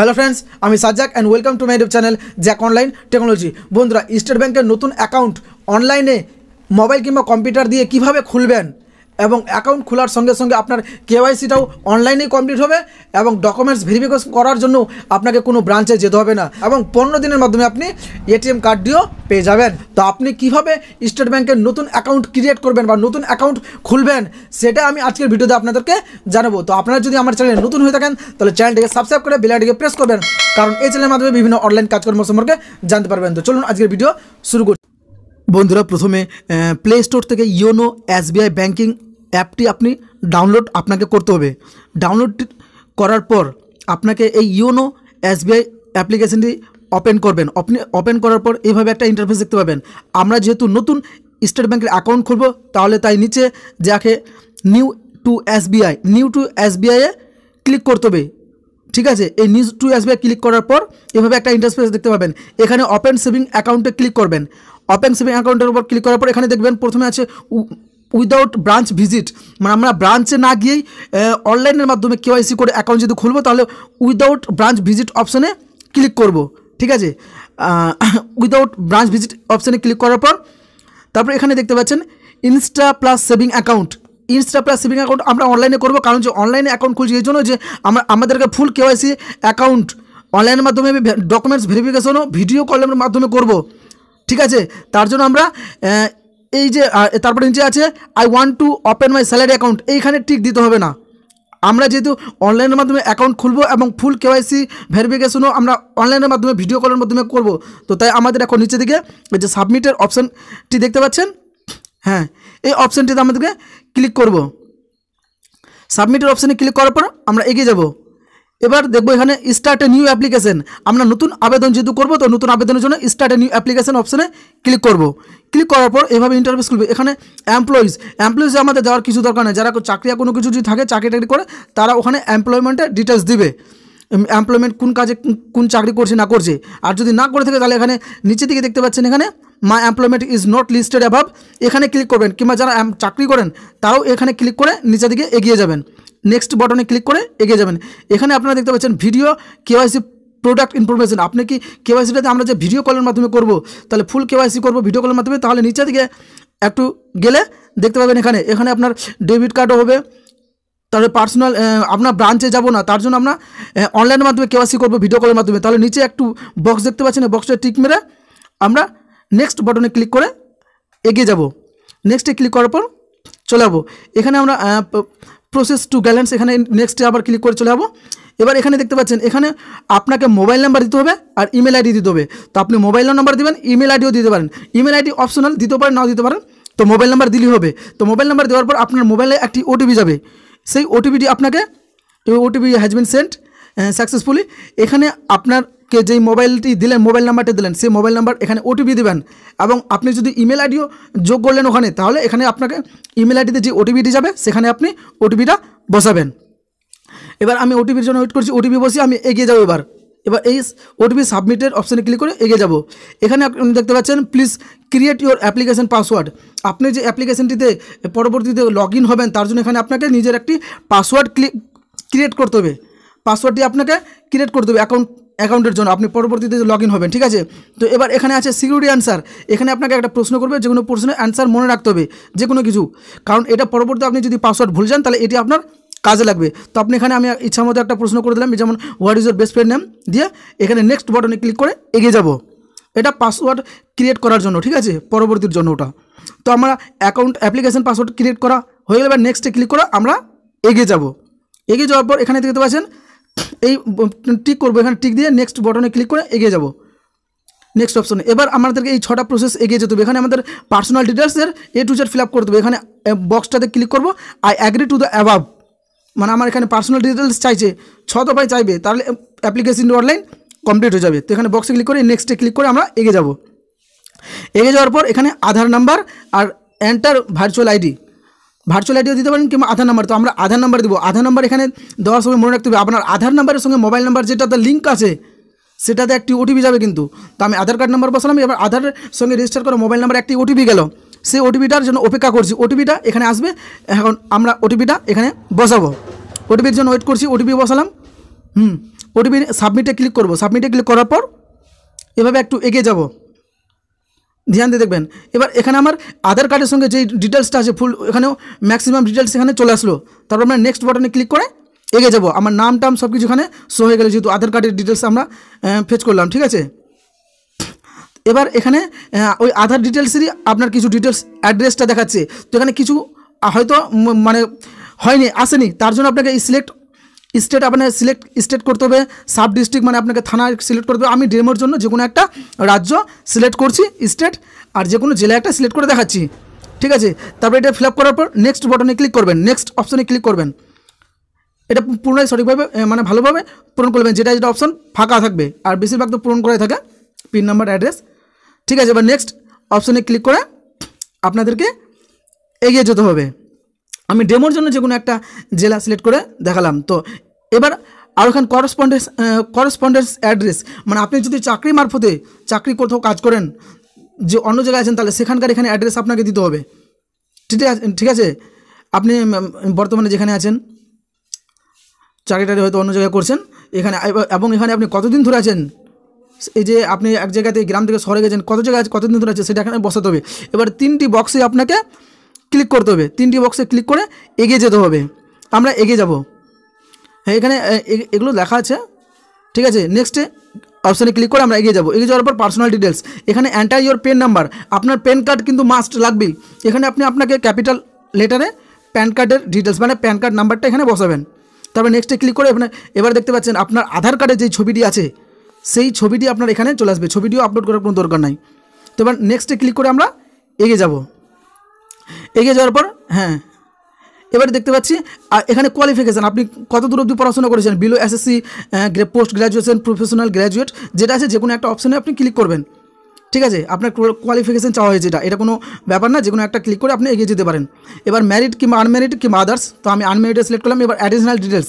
hello friends আমি Sajjak and welcome to my YouTube channel Jack online technology বন্ধুরা state ব্যাংকের নতুন অ্যাকাউন্ট অনলাইনে মোবাইল কিংবা কম্পিউটার দিয়ে কিভাবে খুলবেন এবং অ্যাকাউন্ট খোলার সঙ্গে সঙ্গে আপনার কেওয়াইসিটাও অনলাইনেই কমপ্লিট হবে এবং ডকুমেন্টস ভেরিফিকেশন করার জন্য আপনাকে কোনো ব্রাঞ্চে যেতে হবে না এবং পনেরো দিনের মাধ্যমে আপনি এটিএম কার্ডটিও পেয়ে যাবেন তো আপনি কিভাবে স্টেট ব্যাংকের নতুন অ্যাকাউন্ট ক্রিয়েট করবেন বা নতুন অ্যাকাউন্ট খুলবেন সেটা আমি আজকের ভিডিওতে আপনাদেরকে জানাবো তো আপনারা যদি আমার চ্যানেলে নতুন হয়ে থাকেন তাহলে চ্যানেলটিকে সাবস্ক্রাইব করে বেলাইটিকে প্রেস করবেন কারণ এই চ্যানেলের মাধ্যমে বিভিন্ন অনলাইন কাজকর্ম সম্পর্কে জানতে পারবেন তো চলুন আজকের ভিডিও শুরু করি বন্ধুরা প্রথমে প্লে স্টোর থেকে ইয়োনো এসবিআই ব্যাঙ্কিং অ্যাপটি আপনি ডাউনলোড আপনাকে করতে হবে ডাউনলোড করার পর আপনাকে এই ইউনো এসবিআই অ্যাপ্লিকেশনটি ওপেন করবেন আপনি ওপেন করার পর এইভাবে একটা ইন্টারফেস দেখতে পাবেন আমরা যেহেতু নতুন স্টেট ব্যাঙ্কের অ্যাকাউন্ট খুলব তাহলে তাই নিচে যাকে new to SBI new to এসবিআইয়ে ক্লিক করতে হবে ঠিক আছে এই নিউ টু এসবিআই ক্লিক করার পর এভাবে একটা ইন্টারফেস দেখতে পাবেন এখানে ওপেন সেভিং অ্যাকাউন্টে ক্লিক করবেন ওপেন সেভিং অ্যাকাউন্টের উপর ক্লিক করার পর এখানে দেখবেন প্রথমে আছে উইদাউট ব্রাঞ্চ ভিজিট মানে আমরা ব্রাঞ্চে না গিয়েই অনলাইনের মাধ্যমে কেওয়াইসি করে অ্যাকাউন্ট যদি খুলবো তাহলে উইদাউট ব্রাঞ্চ ভিজিট অপশানে ক্লিক করব ঠিক আছে উইদাউট ব্রাঞ্চ ভিজিট অপশানে ক্লিক করার পর তারপর এখানে দেখতে পাচ্ছেন insta plus saving account insta plus saving account আমরা অনলাইনে করবো কারণ যে অনলাইনে অ্যাকাউন্ট খুলছি এই জন্য যে আমরা আমাদেরকে ফুল কেওয়াইসি অ্যাকাউন্ট অনলাইনের মাধ্যমে ডকুমেন্টস ভেরিফিকেশনও ভিডিও কলের মাধ্যমে করব ঠিক আছে তার জন্য আমরা এই যে তারপরে নিচে আছে I want to open my salary account এইখানে ঠিক দিতে হবে না আমরা যেহেতু অনলাইনের মাধ্যমে অ্যাকাউন্ট খুলবো এবং ফুল কেওয়াইসি ভেরিফিকেশনও আমরা অনলাইনের মাধ্যমে ভিডিও কলের মাধ্যমে করব তো তাই আমাদের এখন নিচে দিকে যে সাবমিটের অপশানটি দেখতে পাচ্ছেন হ্যাঁ এই অপশানটিতে আমাদেরকে ক্লিক করব সাবমিটের অপশানে ক্লিক করার পর আমরা এগিয়ে যাব এবার দেখবো এখানে স্টার্ট এ নিউ অ্যাপ্লিকেশন আমরা নতুন আবেদন যেহেতু করবো তো নতুন আবেদনের জন্য স্টার্ট এ নিউ অ্যাপ্লিকেশন অপশানে ক্লিক করব ক্লিক করার পর এভাবে ইন্টারভিউ খুলবে এখানে এমপ্লয়িজ এমপ্লয়িজ আমাদের যাওয়ার কিছু দরকার নেই যারা চাকরি কোনো কিছু যদি থাকে চাকরি টাকরি করে তারা ওখানে এমপ্লয়মেন্টের ডিটেলস দিবে এমপ্লয়মেন্ট কোন কাজে কোন চাকরি করছে না করছে আর যদি না করে থাকে তাহলে এখানে নিচে দিকে দেখতে পাচ্ছেন এখানে my employment is not listed above এখানে ক্লিক করবেন কিংবা যারা চাকরি করেন তারাও এখানে ক্লিক করে নিচের দিকে এগিয়ে যাবেন নেক্সট বটনে ক্লিক করে এগিয়ে যাবেন এখানে আপনারা দেখতে পাচ্ছেন ভিডিও কেওয়াইসি প্রোডাক্ট ইনফরমেশন আপনি কি কেওয়াইসিটাতে আমরা যে ভিডিও কলের মাধ্যমে করব তাহলে ফুল কেওয়াইসি করব ভিডিও কলের মাধ্যমে তাহলে নিচে দিকে একটু গেলে দেখতে পাবেন এখানে এখানে আপনার ডেবিট কার্ডও হবে তাহলে পার্সোনাল আপনার ব্রাঞ্চে যাব না তার জন্য আমরা অনলাইনের মাধ্যমে কেওয়াইসি করবো ভিডিও কলের মাধ্যমে তাহলে নিচে একটু বক্স দেখতে পাচ্ছেন বক্সটা টিক মেরে আমরা নেক্সট বটনে ক্লিক করে এগিয়ে যাব নেক্সটে ক্লিক করার পর চলে যাবো এখানে আমরা প্রসেস টু ব্যালেন্স এখানে নেক্সটে আবার ক্লিক করে চলে যাবো এবার এখানে দেখতে পাচ্ছেন এখানে আপনাকে মোবাইল নাম্বার দিতে হবে আর ইমেল আইডি দিতে হবে তো আপনি মোবাইল নাম্বার দেবেন ইমেল আইডিও দিতে পারেন ইমেল আইডি অপশনাল দিতে পারেন নাও দিতে পারেন তো মোবাইল নাম্বার দিলেই হবে তো মোবাইল নাম্বার দেওয়ার পর আপনার মোবাইলে একটি ওটিপি যাবে সেই ওটিপিটি আপনাকে OTP has been sent successfully এখানে আপনার কে যেই মোবাইলটি দিলেন মোবাইল নাম্বারটি দিলেন সেই মোবাইল নাম্বার এখানে ওটিপি দেবেন এবং আপনি যদি ইমেল আইডিও যোগ করলেন ওখানে তাহলে এখানে আপনাকে ইমেল আইডিতে যে ওটিপিটি যাবে সেখানে আপনি ওটিপিটা বসাবেন এবার আমি ওটিপির জন্য ওয়েট করছি ওটিপি বসে আমি এগিয়ে যাবো এবার এবার এই ওটিপি সাবমিটের অপশানে ক্লিক করে এগিয়ে যাব এখানে আপনি দেখতে পাচ্ছেন please create your application password আপনি যে অ্যাপ্লিকেশনটিতে পরবর্তীতে লগ হবেন তার জন্য এখানে আপনাকে নিজের একটি পাসওয়ার্ড ক্লিক ক্রিয়েট করতে হবে পাসওয়ার্ডটি আপনাকে ক্রিয়েট করে দেবে অ্যাকাউন্ট অ্যাকাউন্টের জন্য আপনি পরবর্তীতে লগ ইন হবেন ঠিক আছে তো এবার এখানে আছে সিকিউরিটি অ্যান্সার এখানে আপনাকে একটা প্রশ্ন করবে যে কোনো প্রশ্নের অ্যান্সার মনে রাখতে হবে যে কোনো কিছু কারণ এটা পরবর্তী আপনি যদি পাসওয়ার্ড ভুল যান তাহলে এটি আপনার কাজে লাগবে তো আপনি এখানে আমি ইচ্ছা মতো একটা প্রশ্ন করে দিলাম যেমন what is your best friend name দিয়ে এখানে নেক্সট বাটনে ক্লিক করে এগিয়ে যাব এটা পাসওয়ার্ড ক্রিয়েট করার জন্য ঠিক আছে পরবর্তীর জন্য ওটা তো আমরা অ্যাকাউন্ট অ্যাপ্লিকেশান পাসওয়ার্ড ক্রিয়েট করা হয়ে গেলে বা নেক্সটে ক্লিক করে আমরা এগিয়ে যাব এগিয়ে যাওয়ার পর এখানে দেখতে পাচ্ছেন এই টিক করবো এখানে টিক দিয়ে নেক্সট বটনে ক্লিক করে এগিয়ে যাব নেক্সট অপশনে এবার আমাদেরকে এই ছটা প্রসেস এগিয়ে যেতে হবে এখানে আমাদের পার্সোনাল ডিটেলসের A to Z fill up করতে হবে এখানে বক্সটাতে ক্লিক করব I agree to the above মানে আমার এখানে পার্সোনাল ডিটেলস চাইছে ছ দফায় চাইবে তাহলে অ্যাপ্লিকেশন অনলাইন কমপ্লিট হয়ে যাবে তো এখানে বক্সে ক্লিক করে নেক্সটে ক্লিক করে আমরা এগিয়ে যাব এগিয়ে যাওয়ার পর এখানে আধার নাম্বার আর এন্টার ভার্চুয়াল আইডি ভার্চুয়াল আইডিও দিতে পারেন কিংবা আধার নাম্বার তো আমরা আধার নাম্বার দেবো আধার নাম্বার এখানে দেওয়ার সময় মনে রাখতে হবে আপনার আধার নাম্বারের সঙ্গে মোবাইল নাম্বার যেটাতে লিঙ্ক আছে সেটাতে একটি ওটিপি যাবে কিন্তু তো আমি আধার কার্ড নাম্বার বসালাম এবার আধার সঙ্গে রেজিস্টার করা মোবাইল নাম্বার একটি ওটিপি গেল সে ওটিপিটার জন্য অপেক্ষা করছি ওটিপিটা এখানে আসবে এখন আমরা ওটিপিটা এখানে বসাবো ওটিপির জন্য ওয়েট করছি ওটিপি বসালাম হুম ওটিপি সাবমিটে ক্লিক করব সাবমিটে ক্লিক করার পর এভাবে একটু এগিয়ে যাবো ধ্যান দিয়ে দেখবেন এবার এখানে আমার আধার কার্ডের সঙ্গে যে ডিটেলসটা আছে ফুল এখানেও ম্যাক্সিমাম ডিটেলস এখানে চলে আসলো তারপর আমরা নেক্সট বাটনে ক্লিক করে এগিয়ে যাবো আমার নাম টাম সব কিছু এখানে শো হয়ে গেলে যেহেতু আধার কার্ডের ডিটেলস আমরা ফেচ করলাম ঠিক আছে এবার এখানে ওই আধার ডিটেলসেরই আপনার কিছু ডিটেলস অ্যাড্রেসটা দেখাচ্ছে তো এখানে কিছু হয়তো মানে হয়নি আসেনি তার জন্য আপনাকে এই সিলেক্ট স্টেট আপনার সিলেক্ট স্টেট করতে হবে সাব ডিস্ট্রিক্ট মানে আপনাকে থানা সিলেক্ট করতে হবে আমি ডেমোর জন্য যে কোনো একটা রাজ্য সিলেক্ট করছি স্টেট আর যে কোনো জেলা একটা সিলেক্ট করে দেখাচ্ছি ঠিক আছে তারপরে এটা ফিল করার পর নেক্সট বটনে ক্লিক করবেন নেক্সট অপশনে ক্লিক করবেন এটা পুনরায় সঠিকভাবে মানে ভালোভাবে পূরণ করবেন যেটা যেটা অপশন ফাঁকা থাকবে আর বেশিরভাগ তো পূরণ করাই থাকে পিন নাম্বার অ্যাড্রেস ঠিক আছে এবার নেক্সট অপশনে ক্লিক করে আপনাদেরকে এগিয়ে যেতে হবে আমি ডেমোর জন্য যে কোনো একটা জেলা সিলেক্ট করে দেখালাম তো এবার আর করসপন্ডেন্স করসপন্ডেন্স অ্যাড্রেস মানে আপনি যদি চাকরি মারফতে চাকরি কোথাও কাজ করেন যে অন্য জায়গায় আছেন তাহলে সেখানকার এখানে অ্যাড্রেস আপনাকে দিতে হবে ঠিক আছে ঠিক আছে আপনি বর্তমানে যেখানে আছেন চাকরিটারি হয়তো অন্য জায়গায় করছেন এখানে এবং এখানে আপনি কতদিন ধরে আছেন এই যে আপনি এক জায়গাতে গ্রাম থেকে শহরে গেছেন কত জায়গায় কতদিন ধরে আছে সেটা এখানে বসাতে হবে এবার তিনটি বক্সে আপনাকে ক্লিক করতে হবে তিনটি বক্সে ক্লিক করে এগিয়ে যেতে হবে আমরা এগিয়ে যাব হ্যাঁ এখানে এগুলো লেখা আছে ঠিক আছে নেক্সটে অপশানে ক্লিক করে আমরা এগিয়ে যাব এগিয়ে যাওয়ার পর পার্সোনাল ডিটেলস এখানে অ্যান্টার ইয়োর পেন নাম্বার আপনার প্যান কার্ড কিন্তু মাস্ট লাগবেই এখানে আপনি আপনাকে ক্যাপিটাল লেটারে প্যান কার্ডের ডিটেলস মানে প্যান কার্ড নাম্বারটা এখানে বসাবেন তারপরে নেক্সটে ক্লিক করে এখানে এবার দেখতে পাচ্ছেন আপনার আধার কার্ডে যে ছবিটি আছে সেই ছবিটি আপনার এখানে চলে আসবে ছবিটিও আপলোড করার কোনো দরকার নাই তো এবার নেক্সটে ক্লিক করে আমরা এগিয়ে যাবো এগিয়ে যাওয়ার পর হ্যাঁ এবারে দেখতে পাচ্ছি এখানে কোয়ালিফিকেশান আপনি কত দূর অবধি পড়াশোনা করেছেন below SSC post graduation professional graduate যেটা আছে যে কোনো একটা অপশনে আপনি ক্লিক করবেন ঠিক আছে আপনার কোয়ালিফিকেশান চাওয়া হয়েছে এটা এটা কোনো ব্যাপার না যে কোনো একটা ক্লিক করে আপনি এগিয়ে যেতে পারেন এবার ম্যারিড কিংবা আনম্যারিড কিংবা আদার্স তো আমি আনম্যারিডে সিলেক্ট করলাম এবার অ্যাডিশনাল ডিটেলস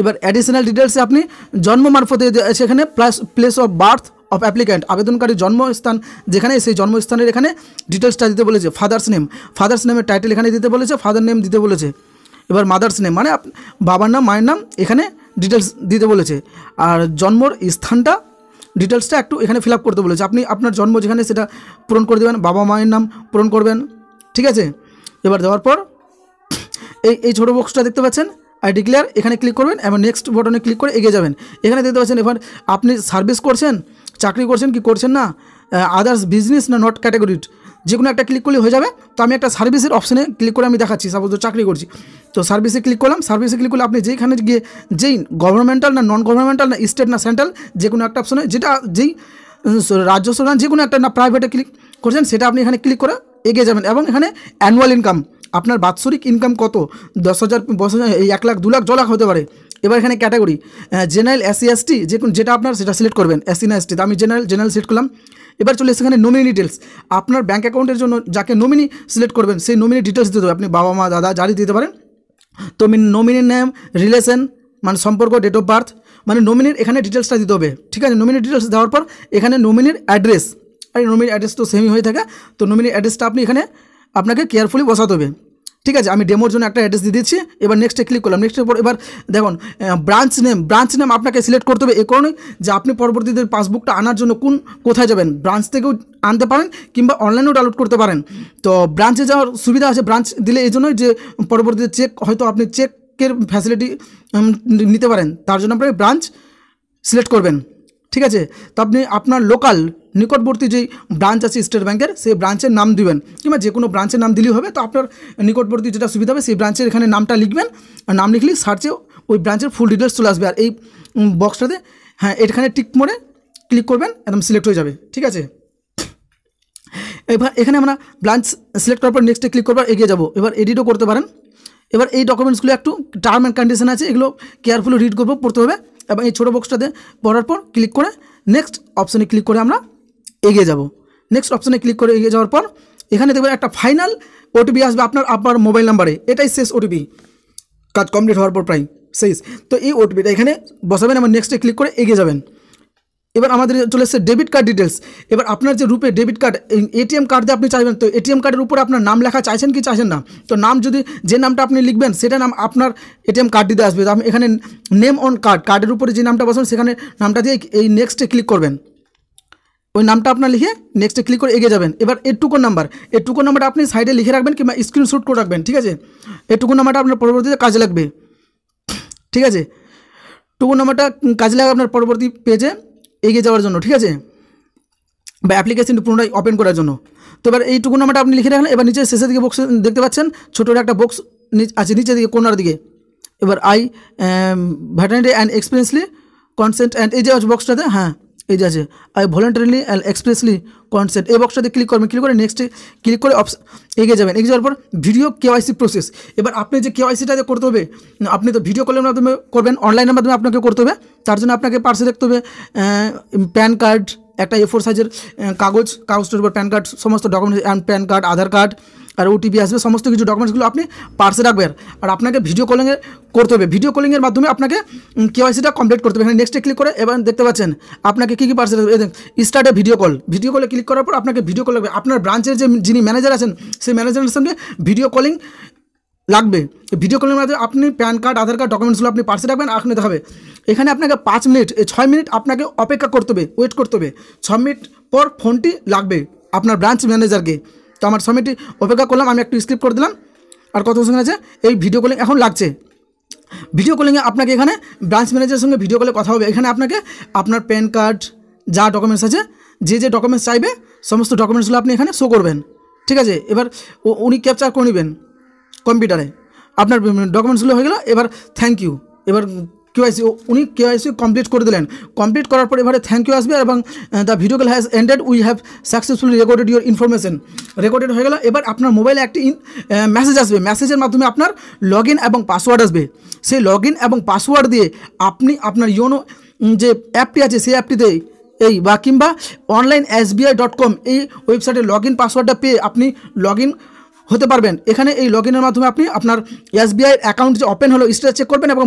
এবার অ্যাডিশনাল ডিটেলসে আপনি জন্ম মারফতে সেখানে plus place of birth of applicant আবেদনকারী জন্মস্থান যেখানে সেই জন্মস্থানের এখানে ডিটেলসটা দিতে বলেছে ফাদার্স নেম ফাদার্স নেমের টাইটেল এখানে দিতে বলেছে ফাদার নেম দিতে বলেছে এবার মাদার্স নেম মানে বাবার নাম মায়ের নাম এখানে ডিটেলস দিতে বলেছে আর জন্মর স্থানটা ডিটেলসটা একটু এখানে ফিল করতে বলেছে আপনি আপনার জন্ম যেখানে সেটা পূরণ করে দেবেন বাবা মায়ের নাম পূরণ করবেন ঠিক আছে এবার দেওয়ার পর এই এই ছোটো বক্সটা দেখতে পাচ্ছেন আই ডিক্লেয়ার এখানে ক্লিক করবেন এবং নেক্সট বটনে ক্লিক করে এগিয়ে যাবেন এখানে দেখতে পাচ্ছেন এবার আপনি সার্ভিস করছেন চাকরি করছেন কি করছেন না আদার্স বিজনেস না নট ক্যাটাগরিড যে কোনো একটা ক্লিক করলে হয়ে যাবে তো আমি একটা সার্ভিসের অপশানে ক্লিক করে আমি দেখাচ্ছি সাপোজ চাকরি করছি তো সার্ভিসে ক্লিক করলাম সার্ভিসে ক্লিক করলে আপনি যেইখানে গিয়ে যেই গভর্নমেন্টাল না নন গভর্নমেন্টাল না স্টেট না সেন্ট্রাল যে কোনো একটা অপশানে যেটা যেই রাজ্য সরকার যে কোনো একটা না প্রাইভেটে ক্লিক করছেন সেটা আপনি এখানে ক্লিক করে এগিয়ে যাবেন এবং এখানে অ্যানুয়াল ইনকাম আপনার বাৎসরিক ইনকাম কত দশ হাজার বছর হাজার এক লাখ দু লাখ জলাখ হতে পারে এবার এখানে ক্যাটাগরি জেনারেল এস এসটি যে যেটা আপনার সেটা সিলেক্ট করবেন এসি e না এসটি আমি জেনারেল জেনারেল সিলেক্ট করলাম এবার চলে এসে এখানে নমিনি ডিটেলস আপনার ব্যাঙ্ক অ্যাকাউন্টের জন্য যাকে নমিনি সিলেক্ট করবেন সেই নমিনি ডিটেলস দিতে হবে আপনি বাবা মা দাদা জারি দিতে পারেন তো নমিনির নেম রিলেশন মানে সম্পর্ক ডেট অফ বার্থ মানে নমিনির এখানে ডিটেলসটা দিতে হবে ঠিক আছে নমিনির ডিটেলস দেওয়ার পর এখানে নমিনির অ্যাড্রেস আর নমিনির অ্যাড্রেস তো সেমই হয়ে থাকে তো নমিনির অ্যাড্রেসটা আপনি এখানে আপনাকে কেয়ারফুলি বসাতে হবে ঠিক আছে আমি ডেমোর জন্য একটা অ্যাড্রেস দিয়ে দিচ্ছি এবার নেক্সটে ক্লিক করলাম নেক্সটের পর এবার দেখুন ব্রাঞ্চ নেম ব্রাঞ্চ নেম আপনাকে সিলেক্ট করতে হবে এ কারণে যে আপনি পরবর্তীতে পাসবুকটা আনার জন্য কোন কোথায় যাবেন ব্রাঞ্চ থেকেও আনতে পারেন কিংবা অনলাইনেও ডাউনলোড করতে পারেন তো ব্রাঞ্চে যাওয়ার সুবিধা আছে ব্রাঞ্চ দিলে এই জন্যই যে পরবর্তীতে চেক হয়তো আপনি চেকের ফ্যাসিলিটি নিতে পারেন তার জন্য আপনি ব্রাঞ্চ সিলেক্ট করবেন ঠিক আছে তো আপনি আপনার লোকাল নিকটবর্তী যেই ব্রাঞ্চ আছে স্টেট ব্যাংকের সেই ব্রাঞ্চের নাম দিবেন কিংবা যে কোনো ব্রাঞ্চের নাম দিলেই হবে তো আপনার নিকটবর্তী যেটা সুবিধা হবে সেই ব্রাঞ্চের এখানে নামটা লিখবেন আর নাম লিখলেই সার্চে ওই ব্রাঞ্চের ফুল ডিটেলস চলে আসবে আর এই বক্সটাতে হ্যাঁ এখানে টিক মোড়ে ক্লিক করবেন একদম সিলেক্ট হয়ে যাবে ঠিক আছে এবার এখানে আমরা ব্রাঞ্চ সিলেক্ট করার পর নেক্সটে ক্লিক করবার এগিয়ে যাবো এবার এডিটও করতে পারেন এবার এই ডকুমেন্টসগুলো একটু টার্ম অ্যান্ড কন্ডিশন আছে এগুলো কেয়ারফুলি রিড করবো পড়তে হবে এবং এই ছোটো বক্সটাতে পড়ার পর ক্লিক করে নেক্সট অপশানে ক্লিক করে আমরা এগিয়ে যাব নেক্সট অপশানে ক্লিক করে এগিয়ে যাওয়ার পর এখানে দেখবেন একটা ফাইনাল ওটিপি আসবে আপনার আপনার মোবাইল নাম্বারে এটাই শেষ ওটিপি কাজ কমপ্লিট হওয়ার পর প্রায় শেষ তো এই ওটিপিটা এখানে বসাবেন এবং নেক্সটে ক্লিক করে এগিয়ে যাবেন এবার আমাদের চলে এসেছে ডেবিট কার্ড ডিটেলস এবার আপনার যে রূপে ডেবিট কার্ড এটিএম কার্ড দিয়ে আপনি চাইবেন তো এটিএম কার্ডের উপর আপনার নাম লেখা চাইছেন কি চাইছেন না তো নাম যদি যে নামটা আপনি লিখবেন সেটা নাম আপনার এটিএম কার্ড দিতে আসবে তো আপনি এখানে নেম অন কার্ড কার্ডের উপরে যে নামটা বসবেন সেখানে নামটা দিয়ে এই নেক্সটে ক্লিক করবেন ওই নামটা আপনার লিখে নেক্সটে ক্লিক করে এগিয়ে যাবেন এবার এটুকুন নাম্বার এটুকুন নাম্বারটা আপনি সাইডে লিখে রাখবেন কিংবা স্ক্রিনশট করে রাখবেন ঠিক আছে এটুকু নাম্বারটা আপনার পরবর্তীতে কাজে লাগবে ঠিক আছে টুকু নাম্বারটা কাজে লাগবে আপনার পরবর্তী পেজে এগিয়ে যাওয়ার জন্য ঠিক আছে বা অ্যাপ্লিকেশনটি পুনরায় ওপেন করার জন্য তো এবার এইটুকু নাম্বারটা আপনি লিখে রাখলেন এবার নিচের শেষের দিকে বক্স দেখতে পাচ্ছেন ছোটো একটা বক্স আছে নিচের দিকে কোনার দিকে এবার I voluntarily and expressly consent and এই যে বক্সটাতে হ্যাঁ এই যে আছে I voluntarily and expressly consent এই বক্সটাতে ক্লিক করবেন ক্লিক করে নেক্সটে ক্লিক করে অপস এগিয়ে যাবেন এগিয়ে যাওয়ার পর ভিডিও কেওয়াইসি প্রসেস এবার আপনি যে কেওয়াইসিটা করতে হবে আপনি তো ভিডিও কলের মাধ্যমে করবেন অনলাইনের মাধ্যমে আপনাকে করতে হবে তার জন্য আপনাকে পার্সে দেখতে হবে প্যান কার্ড একটা এ ফোর সাইজের কাগজ কাগজটার উপর প্যান কার্ড সমস্ত documents and PAN card Aadhaar card আর ওটিপি আসবে সমস্ত কিছু ডকুমেন্টসগুলো আপনি পার্সে রাখবেন আর আপনাকে ভিডিও কলিংয়ে করতে হবে ভিডিও কলিংয়ের মাধ্যমে আপনাকে কেওয়াইসিটা কমপ্লিট করতে হবে এখানে নেক্সটে ক্লিক করে এবার দেখতে পাচ্ছেন আপনাকে কী কী পার্সে স্টার্টে ভিডিও কল ভিডিও কলে ক্লিক করার পর আপনাকে ভিডিও কল লাগবে আপনার ব্রাঞ্চের যে যিনি ম্যানেজার আছেন সেই ম্যানেজারের সঙ্গে ভিডিও কলিং লাগবে ভিডিও কলের মাধ্যমে আপনি প্যান কার্ড আধার কার্ড ডকুমেন্টসগুলো আপনি পার্সে রাখবেন নিতে হবে এখানে আপনাকে পাঁচ মিনিট ছয় মিনিট আপনাকে অপেক্ষা করতে হবে ওয়েট করতে হবে ছ মিনিট পর ফোনটি লাগবে আপনার ব্রাঞ্চ ম্যানেজারকে তো আমার ছয় অপেক্ষা করলাম আমি একটু স্কিপ করে দিলাম আর কত সঙ্গে আছে এই ভিডিও কলিং এখন লাগছে ভিডিও কলিংয়ে আপনাকে এখানে ব্রাঞ্চ ম্যানেজারের সঙ্গে ভিডিও কলে কথা হবে এখানে আপনাকে আপনার প্যান কার্ড যা ডকুমেন্টস আছে যে যে ডকুমেন্টস চাইবে সমস্ত ডকুমেন্টসগুলো আপনি এখানে শো করবেন ঠিক আছে এবার উনি ক্যাপচার করে নেবেন কম্পিউটারে আপনার ডকুমেন্টসগুলো হয়ে গেল এবার থ্যাংক ইউ এবার কেওয়াইসি উনি কেওয়াইসি কমপ্লিট করে দিলেন কমপ্লিট করার পর এবারে থ্যাংক ইউ আসবে এবং the video call has ended we have successfully recorded your information recorded হয়ে গেল এবার আপনার মোবাইলে একটি মেসেজ আসবে মেসেজের মাধ্যমে আপনার লগ এবং পাসওয়ার্ড আসবে সেই লগ এবং পাসওয়ার্ড দিয়ে আপনি আপনার ইয়োনো যে অ্যাপটি আছে সেই অ্যাপটিতে এই বা কিংবা অনলাইন এসবিআই ডট কম এই ওয়েবসাইটে লগ ইন পাসওয়ার্ডটা পেয়ে আপনি লগ ইন হতে পারবেন এখানে এই লগ ইনের মাধ্যমে আপনি আপনার এসবিআই অ্যাকাউন্ট যে ওপেন হলো স্টেটাস চেক করবেন এবং